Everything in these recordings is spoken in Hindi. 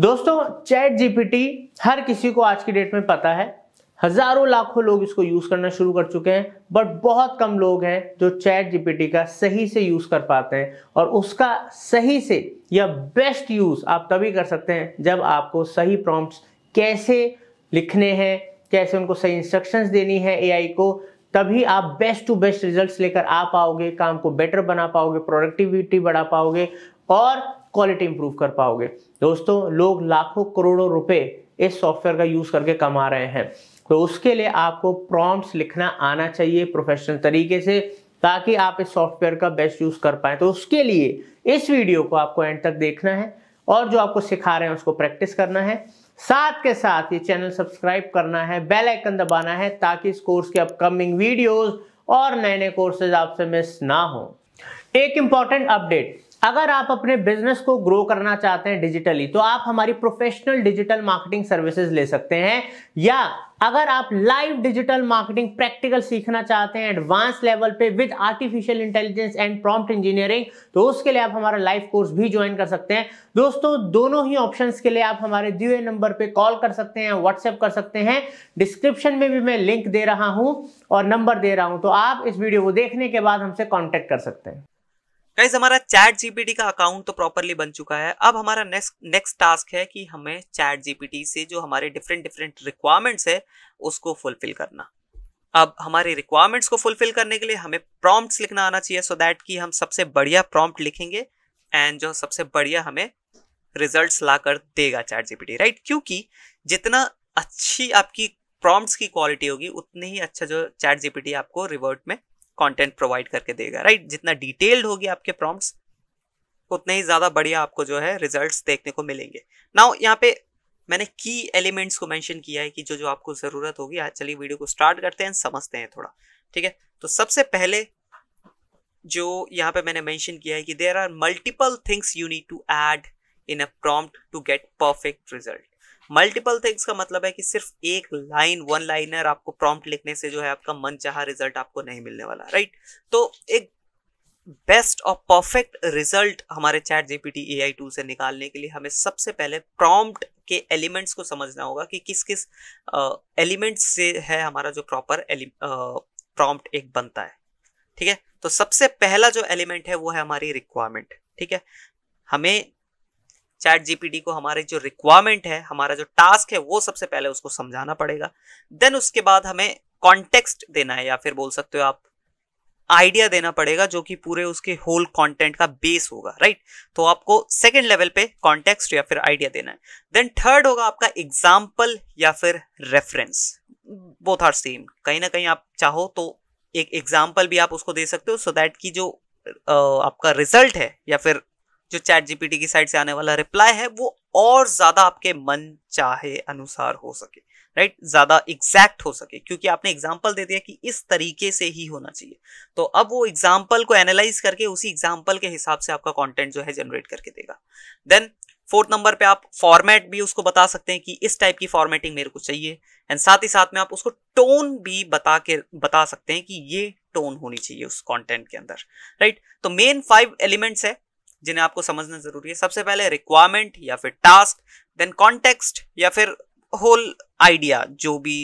दोस्तों चैट जीपीटी हर किसी को आज की डेट में पता है हजारों लाखों लोग इसको यूज करना शुरू कर चुके हैं बट बहुत कम लोग हैं जो चैट जीपीटी का सही से यूज कर पाते हैं और उसका सही से या बेस्ट यूज आप तभी कर सकते हैं जब आपको सही प्रॉम्प्ट्स कैसे लिखने हैं कैसे उनको सही इंस्ट्रक्शंस देनी है एआई को तभी आप बेस्ट टू बेस्ट रिजल्ट्स लेकर आ पाओगे काम को बेटर बना पाओगे प्रोडक्टिविटी बढ़ा पाओगे और क्वालिटी इंप्रूव कर पाओगे दोस्तों लोग लाखों करोड़ों रुपए इस सॉफ्टवेयर का यूज करके कमा रहे हैं तो उसके लिए आपको प्रॉम्प्ट्स लिखना आना चाहिए प्रोफेशनल तरीके से ताकि आप इस सॉफ्टवेयर का बेस्ट यूज कर पाए तो उसके लिए इस वीडियो को आपको एंड तक देखना है और जो आपको सिखा रहे हैं उसको प्रैक्टिस करना है साथ के साथ ये चैनल सब्सक्राइब करना है बेल आइकन दबाना है ताकि इस कोर्स के अपकमिंग वीडियोस और नए नए कोर्सेज आपसे मिस ना हो एक इंपॉर्टेंट अपडेट अगर आप अपने बिजनेस को ग्रो करना चाहते हैं डिजिटली तो आप हमारी प्रोफेशनल डिजिटल मार्केटिंग सर्विसेज ले सकते हैं या अगर आप लाइव डिजिटल मार्केटिंग प्रैक्टिकल सीखना चाहते हैं एडवांस लेवल पे with artificial intelligence and prompt engineering तो उसके लिए आप हमारा लाइव कोर्स भी ज्वाइन कर सकते हैं दोस्तों दोनों ही ऑप्शंस के लिए आप हमारे दिए नंबर पे कॉल कर सकते हैं व्हाट्सएप कर सकते हैं डिस्क्रिप्शन में भी मैं लिंक दे रहा हूं और नंबर दे रहा हूं तो आप इस वीडियो को देखने के बाद हमसे कॉन्टेक्ट कर सकते हैं गाइज हमारा चैट जीपीटी का अकाउंट तो प्रॉपरली बन चुका है अब हमारा नेक्स्ट नेक्स्ट टास्क है कि हमें चैट जीपीटी से जो हमारे डिफरेंट डिफरेंट रिक्वायरमेंट्स है उसको फुलफिल करना अब हमारे रिक्वायरमेंट्स को फुलफिल करने के लिए हमें प्रॉम्प्ट्स लिखना आना चाहिए सो दैट कि हम सबसे बढ़िया प्रॉम्प्ट लिखेंगे एंड जो सबसे बढ़िया हमें रिजल्ट्स ला कर देगा चैट जीपीटी राइट क्योंकि जितना अच्छी आपकी प्रॉम्प्ट्स की क्वालिटी होगी उतनी ही अच्छा जो चैट जीपीटी आपको रिवर्ट में कंटेंट प्रोवाइड करके देगा राइट जितना डिटेल्ड होगी आपके प्रॉम्प्ट्स उतने ही ज़्यादा बढ़िया आपको जो है रिजल्ट्स देखने को मिलेंगे नाउ यहाँ पे मैंने की एलिमेंट्स को मेंशन किया है कि जो जो आपको ज़रूरत होगी आज चलिए वीडियो को स्टार्ट करते हैं समझते हैं थोड़ा ठीक है तो सबसे पहले जो यहाँ पे मैंने मेंशन किया है कि there are multiple things you need to add in a prompt to get perfect result multiple things का मतलब है कि सिर्फ एक लाइन वन लाइनर आपको प्रॉम्प्ट लिखने से जो है आपका मन चाह रिजल्ट आपको नहीं मिलने वाला राइट तो एक बेस्ट और परफेक्ट रिजल्ट हमारे चैट जीपीटी एआई टूल से निकालने के लिए हमें सबसे पहले प्रॉम्प्ट के एलिमेंट्स को समझना होगा कि किस किस एलिमेंट्स से है हमारा जो प्रॉपर प्रॉम्प्ट एक बनता है ठीक है तो सबसे पहला जो एलिमेंट है वो है हमारी रिक्वायरमेंट ठीक है हमें चैट जीपीटी को हमारे जो रिक्वायरमेंट है हमारा जो टास्क है वो सबसे पहले उसको समझाना पड़ेगा देन उसके बाद हमें कॉन्टेक्स्ट देना है या फिर बोल सकते हो आप आइडिया देना पड़ेगा जो कि पूरे उसके होल कंटेंट का बेस होगा राइट तो आपको सेकंड लेवल पे कॉन्टेक्स्ट या फिर आइडिया देना है देन थर्ड होगा आपका एग्जाम्पल या फिर रेफरेंस बोथ आर सेम कहीं ना कहीं आप चाहो तो एक एग्जाम्पल भी आप उसको दे सकते हो सो so दैट की जो आपका रिजल्ट है या फिर जो चैट जीपीटी की साइड से आने वाला रिप्लाई है वो और ज़्यादा आपके मन चाहे अनुसार हो सके राइट ज़्यादा एग्जैक्ट हो सके क्योंकि आपने एग्जाम्पल दे दिया कि इस तरीके से ही होना चाहिए तो अब वो एग्जाम्पल को एनालाइज करके उसी एग्जाम्पल के हिसाब से आपका कॉन्टेंट जो है जनरेट करके देगा देन फोर्थ नंबर पे आप फॉर्मेट भी उसको बता सकते हैं कि इस टाइप की फॉर्मेटिंग मेरे को चाहिए एंड साथ ही साथ में आप उसको टोन भी बता के बता सकते हैं कि ये टोन होनी चाहिए उस कंटेंट के अंदर राइट right? तो मेन फाइव एलिमेंट्स है जिन्हें आपको समझना जरूरी है सबसे पहले रिक्वायरमेंट या फिर टास्क देन कॉन्टेक्स्ट या फिर होल आइडिया जो भी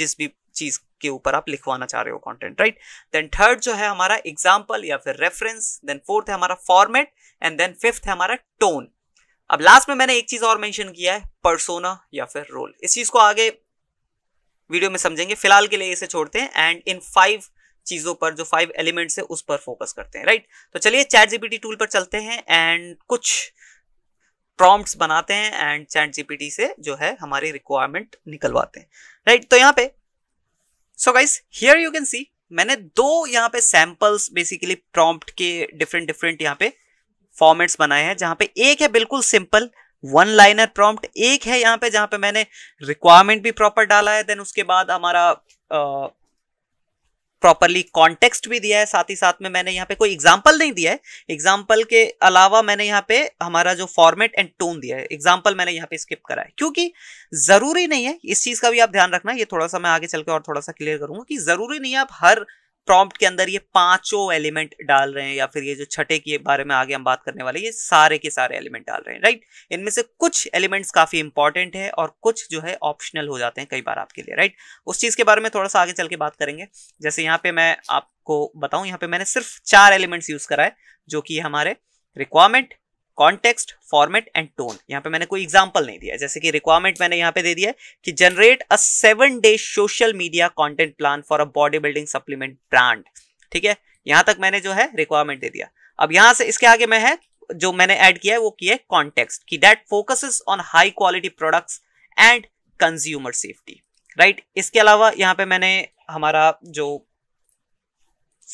जिस भी चीज के ऊपर आप लिखवाना चाह रहे हो कंटेंट राइट देन थर्ड जो है हमारा एग्जाम्पल या फिर रेफरेंस देन फोर्थ है हमारा फॉर्मेट एंड देन फिफ्थ है हमारा टोन अब लास्ट में मैंने एक चीज और मेंशन किया है परसोना या फिर रोल इस चीज को आगे वीडियो में समझेंगे फिलहाल के लिए इसे छोड़ते हैं एंड इन फाइव चीजों पर जो फाइव एलिमेंट्स है उस पर फोकस करते हैं राइट तो चलिए चैट जीपीटी टूल पर चलते हैं एंड कुछ प्रॉम्प्ट्स बनाते हैं एंड चैट जीपीटी से जो है हमारी रिक्वायरमेंट निकलवाते हैं राइट तो यहाँ पे so guys here you can see मैंने दो यहाँ पे सैंपल्स बेसिकली प्रॉम्प्ट के डिफरेंट डिफरेंट यहाँ पे फॉर्मेट्स बनाए हैं जहां पे एक है बिल्कुल सिंपल वन लाइनर प्रॉम्प्ट एक है यहाँ पे जहां पे मैंने रिक्वायरमेंट भी प्रॉपर डाला है देन उसके बाद हमारा प्रॉपरली कॉन्टेक्स्ट भी दिया है साथ ही साथ में मैंने यहाँ पे कोई एग्जाम्पल नहीं दिया है एग्जाम्पल के अलावा मैंने यहाँ पे हमारा जो फॉर्मेट एंड टोन दिया है एग्जाम्पल मैंने यहाँ पे स्किप करा है क्योंकि जरूरी नहीं है इस चीज का भी आप ध्यान रखना ये थोड़ा सा मैं आगे चल के और थोड़ा सा क्लियर करूंगा कि जरूरी नहीं है आप हर प्रॉम्प्ट के अंदर ये पांचों एलिमेंट डाल रहे हैं या फिर ये जो छठे के बारे में आगे हम बात करने वाले ये सारे के सारे एलिमेंट डाल रहे हैं राइट इनमें से कुछ एलिमेंट्स काफी इंपॉर्टेंट है और कुछ जो है ऑप्शनल हो जाते हैं कई बार आपके लिए राइट उस चीज के बारे में थोड़ा सा आगे चल के बात करेंगे जैसे यहाँ पे मैं आपको बताऊं यहाँ पे मैंने सिर्फ चार एलिमेंट्स यूज करा है जो कि हमारे requirement context format and tone यहाँ पे मैंने कोई एग्जाम्पल नहीं दिया जैसे कि रिक्वायरमेंट मैंने यहाँ पे दे दिया कि generate a seven day social media content plan for a body building supplement brand ठीक है यहां तक मैंने जो है रिक्वायरमेंट दे दिया अब यहां से इसके आगे मैं है जो मैंने ऐड किया है वो किया है कॉन्टेक्स्ट की that focuses on high quality products and consumer safety right इसके अलावा यहां पे मैंने हमारा जो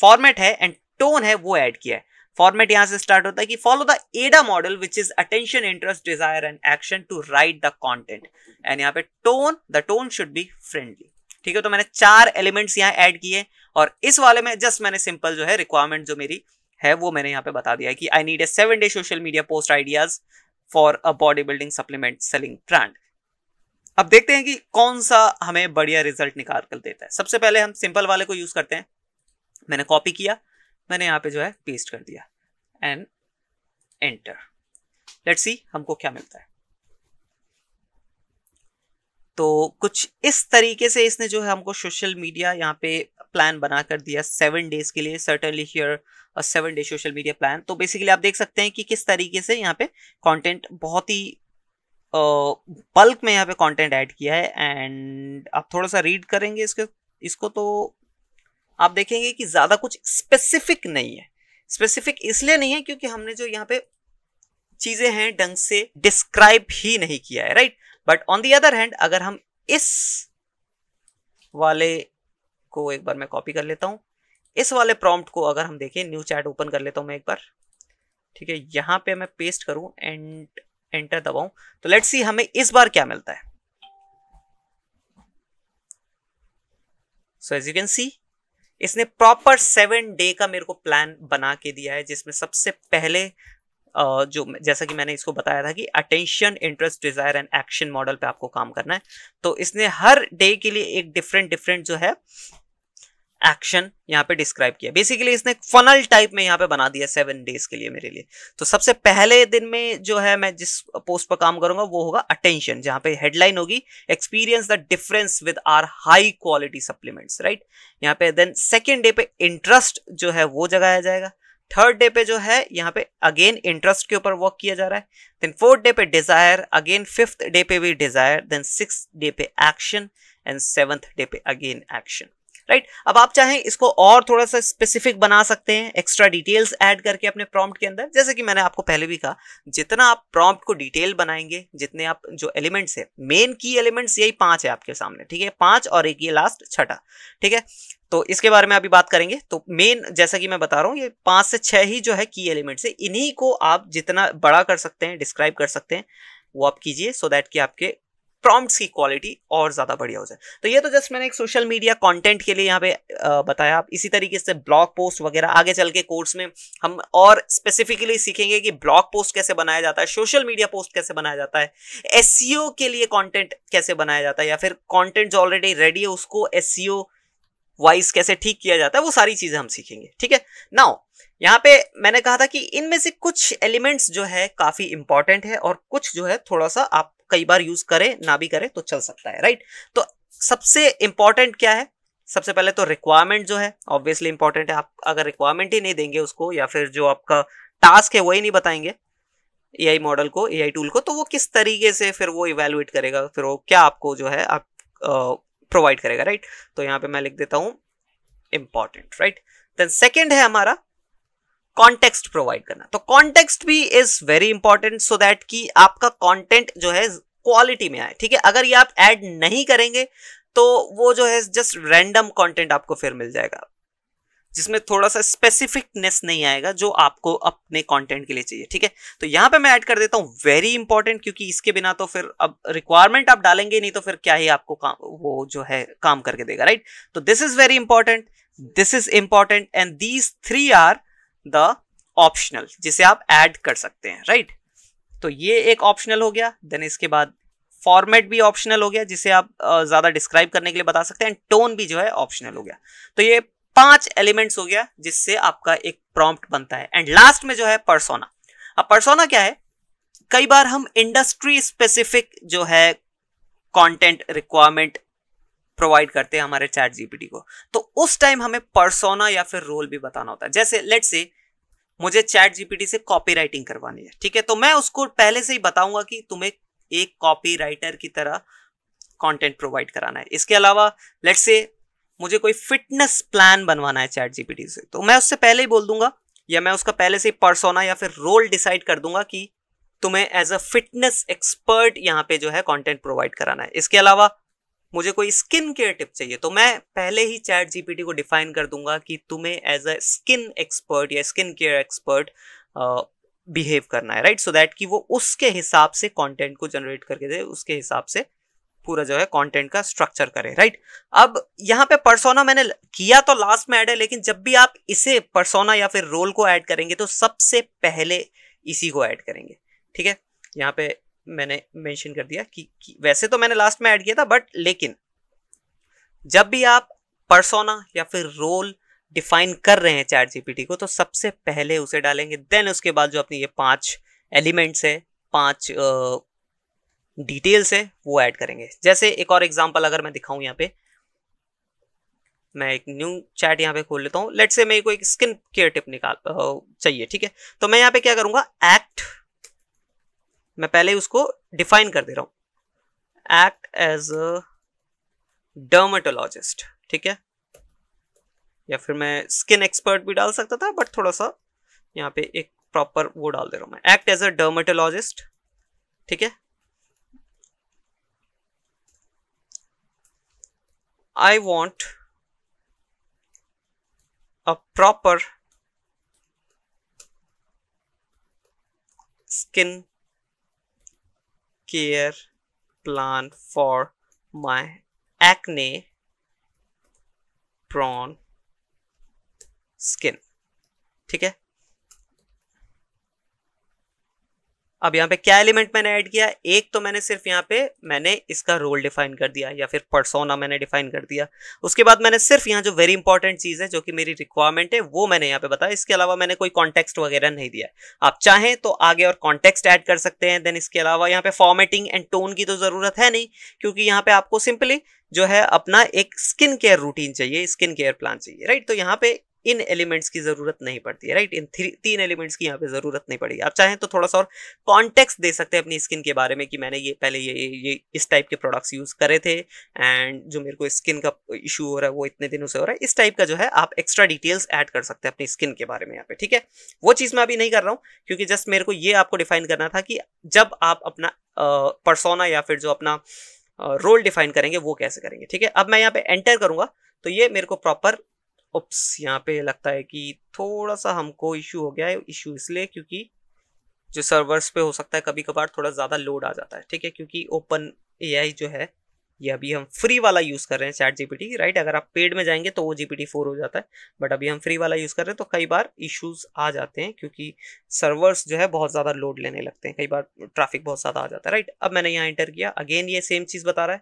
फॉर्मेट है एंड टोन है वो ऐड किया है फॉर्मेट यहां से स्टार्ट होता है कि follow the AIDA model which is attention interest desire and action to write the content and यहाँ पे tone the tone should be friendly ठीक है तो मैंने चार एलिमेंट्स यहाँ ऐड किए और इस वाले में जस्ट मैंने सिंपल जो है रिक्वायरमेंट जो मेरी है वो मैंने यहाँ पे बता दिया कि I need a seven day social media post ideas for a body building supplement selling brand अब देखते हैं कि कौन सा हमें बढ़िया रिजल्ट निकाल कर देता है सबसे पहले हम सिंपल वाले को यूज करते हैं मैंने कॉपी किया मैंने यहाँ पे जो है पेस्ट कर दिया एंड एंटर लेट्स सी हमको क्या मिलता है तो कुछ इस तरीके से इसने जो है हमको सोशल मीडिया यहाँ पे प्लान बना कर दिया सेवन डेज के लिए सर्टनली हियर और seven day social media plan तो बेसिकली आप देख सकते हैं कि किस तरीके से यहाँ पे कंटेंट बहुत ही बल्क में यहाँ पे कंटेंट ऐड किया है एंड आप थोड़ा सा रीड करेंगे इसके इसको तो आप देखेंगे कि ज़्यादा कुछ स्पेसिफिक नहीं है स्पेसिफिक इसलिए नहीं है क्योंकि हमने जो यहाँ पे चीज़ें हैं ढंग से डिस्क्राइब ही नहीं किया है right but on the other hand अगर हम इस वाले को एक बार मैं कॉपी कर लेता हूं इस वाले प्रॉम्प्ट को अगर हम देखें न्यू चैट ओपन कर लेता हूं मैं एक बार ठीक है यहां पे मैं पेस्ट करूं एंड एंटर दबाऊं तो लेट्स सी हमें इस बार क्या मिलता है so as you can see इसने प्रॉपर सेवन डे का मेरे को प्लान बना के दिया है जिसमें सबसे पहले जो जैसा कि मैंने इसको बताया था कि attention interest desire and action model पे आपको काम करना है तो इसने हर डे के लिए एक डिफरेंट डिफरेंट जो है एक्शन यहाँ पे डिस्क्राइब किया बेसिकली इसने फनल टाइप में यहाँ पे बना दिया सेवन डेज के लिए मेरे लिए तो सबसे पहले दिन में जो है मैं जिस पोस्ट पर काम करूंगा वो होगा अटेंशन जहाँ पे हेडलाइन होगी experience the difference with our high quality supplements right यहाँ पे देन सेकेंड डे पे इंटरेस्ट जो है वो जगाया जाएगा थर्ड डे पे जो है यहाँ पे अगेन इंटरेस्ट के ऊपर वर्क किया जा रहा है देन फोर्थ डे पे डिजायर अगेन फिफ्थ डे पे भी डिजायर देन सिक्स डे पे एक्शन एंड सेवंथ डे पे अगेन एक्शन राइट right? अब आप चाहें इसको और थोड़ा सा स्पेसिफिक बना सकते हैं एक्स्ट्रा डिटेल्स ऐड करके अपने प्रॉम्प्ट के अंदर जैसे कि मैंने आपको पहले भी कहा जितना आप प्रॉम्प्ट को डिटेल बनाएंगे जितने आप जो एलिमेंट्स है मेन की एलिमेंट्स यही पांच है आपके सामने ठीक है पांच और एक ये लास्ट छठा ठीक है तो इसके बारे में अभी बात करेंगे तो मेन जैसा कि मैं बता रहा हूँ ये पांच से छह ही जो है की एलिमेंट्स है इन्हीं को आप जितना बड़ा कर सकते हैं डिस्क्राइब कर सकते हैं वो आप कीजिए सो दैट कि आपके प्रॉम्प्ट्स की क्वालिटी और ज़्यादा बढ़िया हो जाए तो ये तो जस्ट मैंने एक सोशल मीडिया कंटेंट के लिए यहाँ पे बताया आप इसी तरीके से ब्लॉग पोस्ट वगैरह आगे चल के कोर्स में हम और स्पेसिफिकली सीखेंगे कि ब्लॉग पोस्ट कैसे बनाया जाता है सोशल मीडिया पोस्ट कैसे बनाया जाता है एस e के लिए कॉन्टेंट कैसे बनाया जाता है या फिर कॉन्टेंट जो ऑलरेडी रेडी है उसको एस वाइज e कैसे ठीक किया जाता है वो सारी चीज़ें हम सीखेंगे ठीक है नाउ यहाँ पे मैंने कहा था कि इनमें से कुछ एलिमेंट्स जो है काफ़ी इंपॉर्टेंट है और कुछ जो है थोड़ा सा आप कई बार यूज करे ना भी करे तो चल सकता है राइट तो सबसे इंपॉर्टेंट क्या है सबसे पहले तो रिक्वायरमेंट जो है ऑब्वियसली इंपॉर्टेंट है आप अगर रिक्वायरमेंट ही नहीं देंगे उसको या फिर जो आपका टास्क है वही नहीं बताएंगे ए मॉडल को ए टूल को तो वो किस तरीके से फिर वो इवेलुएट करेगा फिर वो क्या आपको जो है आप प्रोवाइड करेगा राइट तो यहाँ पे मैं लिख देता हूँ इंपॉर्टेंट राइट देन सेकेंड है हमारा कॉन्टेक्स्ट प्रोवाइड करना तो कॉन्टेक्स्ट भी is very important so that कि आपका कंटेंट जो है क्वालिटी में आए ठीक है अगर ये आप ऐड नहीं करेंगे तो वो जो है जस्ट रैंडम कंटेंट आपको फिर मिल जाएगा जिसमें थोड़ा सा स्पेसिफिकनेस नहीं आएगा जो आपको अपने कंटेंट के लिए चाहिए ठीक है तो यहां पे मैं ऐड कर देता हूं वेरी इंपॉर्टेंट क्योंकि इसके बिना तो फिर अब रिक्वायरमेंट आप डालेंगे नहीं तो फिर क्या ही आपको काम वो जो है काम करके देगा राइट तो this is very important this is important and these three are the optional जिसे आप ऐड कर सकते हैं राइट तो ये एक ऑप्शनल हो गया देन इसके बाद फॉर्मेट भी ऑप्शनल हो गया जिसे आप ज़्यादा डिस्क्राइब करने के लिए बता सकते हैं एंड टोन भी जो है ऑप्शनल हो गया तो ये पांच एलिमेंट्स हो गया जिससे आपका एक प्रॉम्प्ट बनता है एंड लास्ट में जो है परसोना अब परसोना क्या है कई बार हम इंडस्ट्री स्पेसिफिक जो है कंटेंट रिक्वायरमेंट प्रोवाइड करते हैं हमारे चैट जीपीटी को तो उस टाइम हमें परसोना या फिर रोल भी बताना होता है जैसे लेट से मुझे चैट जीपीटी से कॉपी राइटिंग करवानी है ठीक है तो मैं उसको पहले से ही बताऊंगा कि तुम्हें एक कॉपी राइटर की तरह कॉन्टेंट प्रोवाइड कराना है इसके अलावा लेट से मुझे कोई फिटनेस प्लान बनवाना है चैट जीपीटी से तो मैं उससे पहले ही बोल दूंगा या मैं उसका पहले से ही परसोना या फिर रोल डिसाइड कर दूंगा कि तुम्हें एज अ फिटनेस एक्सपर्ट यहाँ पे जो है कंटेंट प्रोवाइड कराना है इसके अलावा मुझे कोई स्किन केयर टिप चाहिए तो मैं पहले ही चैट जीपीटी को डिफाइन कर दूंगा कि तुम्हें एज अ स्किन एक्सपर्ट या स्किन केयर एक्सपर्ट बिहेव करना है राइट सो दैट कि वो उसके हिसाब से कंटेंट को जनरेट करके दे उसके हिसाब से पूरा जो है कंटेंट का स्ट्रक्चर करे राइट अब यहाँ पे परसोना मैंने किया तो लास्ट में ऐड है लेकिन जब भी आप इसे परसोना या फिर रोल को ऐड करेंगे तो सबसे पहले इसी को ऐड करेंगे ठीक है यहाँ पे मैंने मेंशन कर दिया कि, कि वैसे तो मैंने लास्ट में ऐड किया था बट लेकिन जब भी आप परसोना या फिर रोल डिफाइन कर रहे हैं चैट जीपीटी को तो सबसे पहले उसे डालेंगे देन उसके बाद जो अपनी ये पांच एलिमेंट्स है पांच डिटेल्स है वो ऐड करेंगे जैसे एक और एग्जांपल अगर मैं दिखाऊं यहाँ पे मैं एक न्यू चैट यहाँ पे खोल लेता हूँ लेट से मेरे को एक स्किन केयर टिप निकाल चाहिए ठीक है तो मैं यहाँ पे क्या करूंगा एक्ट मैं पहले उसको डिफाइन कर दे रहा हूँ एक्ट एज अ डर्मेटोलॉजिस्ट ठीक है या फिर मैं स्किन एक्सपर्ट भी डाल सकता था बट थोड़ा सा यहाँ पे एक प्रॉपर वो डाल दे रहा हूँ मैं एक्ट एज अ डर्मेटोलॉजिस्ट ठीक है I want a proper skin care plan for my acne prone skin ठीक है अब यहाँ पे क्या एलिमेंट मैंने ऐड किया एक तो मैंने सिर्फ यहाँ पे मैंने इसका रोल डिफाइन कर दिया या फिर परसोना मैंने डिफाइन कर दिया उसके बाद मैंने सिर्फ यहाँ जो वेरी इंपॉर्टेंट चीज़ है जो कि मेरी रिक्वायरमेंट है वो मैंने यहाँ पे बताया इसके अलावा मैंने कोई कॉन्टेक्स्ट वगैरह नहीं दिया आप चाहें तो आगे और कॉन्टेक्स्ट ऐड कर सकते हैं देन इसके अलावा यहाँ पे फॉर्मेटिंग एंड टोन की तो ज़रूरत है नहीं क्योंकि यहाँ पे आपको सिंपली जो है अपना एक स्किन केयर रूटीन चाहिए स्किन केयर प्लान चाहिए राइट तो यहाँ पे इन एलिमेंट्स की जरूरत नहीं पड़ती है राइट इन थ्री तीन एलिमेंट्स की यहाँ पे जरूरत नहीं पड़ेगी आप चाहें तो थोड़ा सा और कॉन्टेक्स्ट दे सकते हैं अपनी स्किन के बारे में कि मैंने ये पहले ये ये इस टाइप के प्रोडक्ट्स यूज करे थे एंड जो मेरे को स्किन का इशू हो रहा है वो इतने दिनों से हो रहा है इस टाइप का जो है आप एक्स्ट्रा डिटेल्स एड कर सकते हैं अपनी स्किन के बारे में यहाँ पे ठीक है वो चीज़ मैं अभी नहीं कर रहा हूँ क्योंकि जस्ट मेरे को ये आपको डिफाइन करना था कि जब आप अपना परसोना या फिर जो अपना रोल डिफाइन करेंगे वो कैसे करेंगे ठीक है अब मैं यहाँ पे एंटर करूंगा तो ये मेरे को प्रॉपर उप्स यहाँ पे लगता है कि थोड़ा सा हमको इशू हो गया है इशू इसलिए क्योंकि जो सर्वर्स पे हो सकता है कभी कभार थोड़ा ज़्यादा लोड आ जाता है ठीक है क्योंकि ओपन ए जो है ये अभी हम फ्री वाला यूज़ कर रहे हैं चैट जीपीटी राइट अगर आप पेड में जाएंगे तो वो जीपीटी फोर हो जाता है बट अभी हम फ्री वाला यूज़ कर रहे हैं तो कई बार इश्यूज आ जाते हैं क्योंकि सर्वर्स जो है बहुत ज़्यादा लोड लेने लगते हैं कई बार ट्रैफिक बहुत ज़्यादा आ जाता है राइट अब मैंने यहाँ एंटर किया अगेन ये सेम चीज़ बता रहा है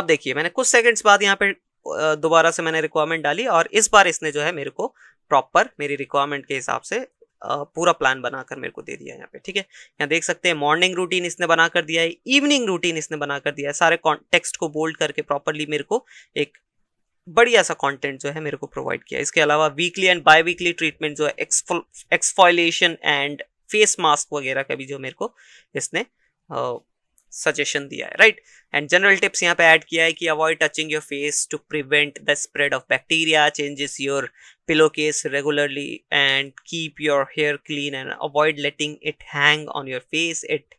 अब देखिए मैंने कुछ सेकंड्स बाद यहाँ पे दोबारा से मैंने रिक्वायरमेंट डाली और इस बार इसने जो है मेरे को प्रॉपर मेरी रिक्वायरमेंट के हिसाब से पूरा प्लान बनाकर मेरे को दे दिया यहाँ पे ठीक है यहाँ देख सकते हैं मॉर्निंग रूटीन इसने बना कर दिया है इवनिंग रूटीन इसने बना कर दिया है सारे टेक्स्ट को बोल्ड करके प्रॉपरली मेरे को एक बढ़िया सा कंटेंट जो है मेरे को प्रोवाइड किया इसके अलावा weekly and biweekly treatment जो है एक्सफॉलेशन एंड फेस मास्क वगैरह का भी जो मेरे को इसने सजेशन दिया है राइट एंड जनरल टिप्स यहाँ पे ऐड किया है कि avoid touching your face to prevent the spread of bacteria changes your pillow case regularly and keep your hair clean and avoid letting it hang on your face it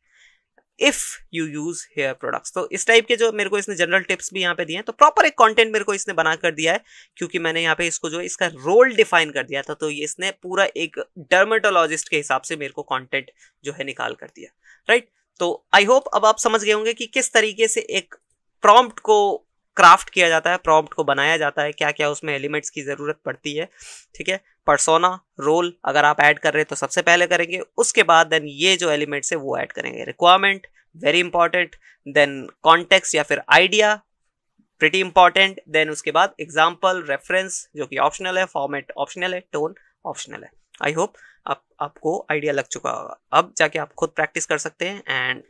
if you use hair products तो इस टाइप के जो मेरे को इसने जनरल टिप्स भी यहाँ पे दिए हैं तो प्रॉपर एक कॉन्टेंट मेरे को इसने बना कर दिया है क्योंकि मैंने यहाँ पे इसको जो है इसका रोल डिफाइन कर दिया था तो इसने पूरा एक डर्मेटोलॉजिस्ट के हिसाब से मेरे को कॉन्टेंट जो है निकाल कर दिया राइट right? तो आई होप अब आप समझ गए होंगे कि किस तरीके से एक प्रॉम्प्ट को क्राफ्ट किया जाता है प्रॉम्प्ट को बनाया जाता है क्या क्या उसमें एलिमेंट्स की ज़रूरत पड़ती है ठीक है परसोना रोल अगर आप ऐड कर रहे हैं तो सबसे पहले करेंगे उसके बाद देन ये जो एलिमेंट्स है वो ऐड करेंगे requirement very important then context या फिर आइडिया प्रिटी इंपॉर्टेंट देन उसके बाद एग्जाम्पल रेफरेंस जो कि ऑप्शनल है फॉर्मेट ऑप्शनल है टोन ऑप्शनल है आई होप आप आपको आइडिया लग चुका होगा अब जाके आप खुद प्रैक्टिस कर सकते हैं एंड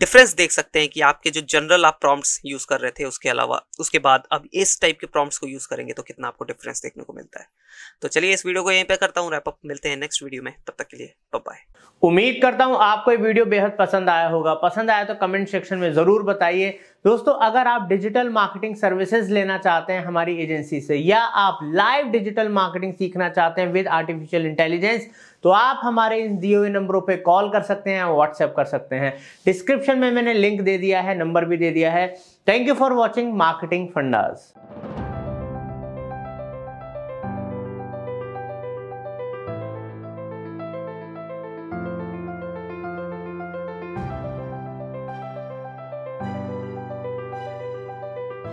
डिफरेंस देख सकते हैं कि आपके जो जनरल आप प्रॉम्प्ट्स यूज़ कर रहे थे उसके अलावा उसके बाद अब इस टाइप के प्रॉम्प्ट्स को यूज़ करेंगे तो कितना आपको डिफरेंस देखने को मिलता है तो चलिए इस वीडियो को यहीं पे करता हूँ रैपअप मिलते हैं नेक्स्ट वीडियो में तब तक के लिए बाय उम्मीद करता हूँ आपको ये वीडियो बेहद पसंद आया होगा पसंद आया तो कमेंट सेक्शन में ज़रूर बताइए दोस्तों अगर आप डिजिटल मार्केटिंग सर्विसेज लेना चाहते हैं हमारी एजेंसी से या आप लाइव डिजिटल मार्केटिंग सीखना चाहते हैं विद आर्टिफिशियल इंटेलिजेंस तो आप हमारे इन दिए हुए नंबरों पे कॉल कर सकते हैं व्हाट्सएप कर सकते हैं डिस्क्रिप्शन में मैंने लिंक दे दिया है नंबर भी दे दिया है thank you for watching marketing फंडाज़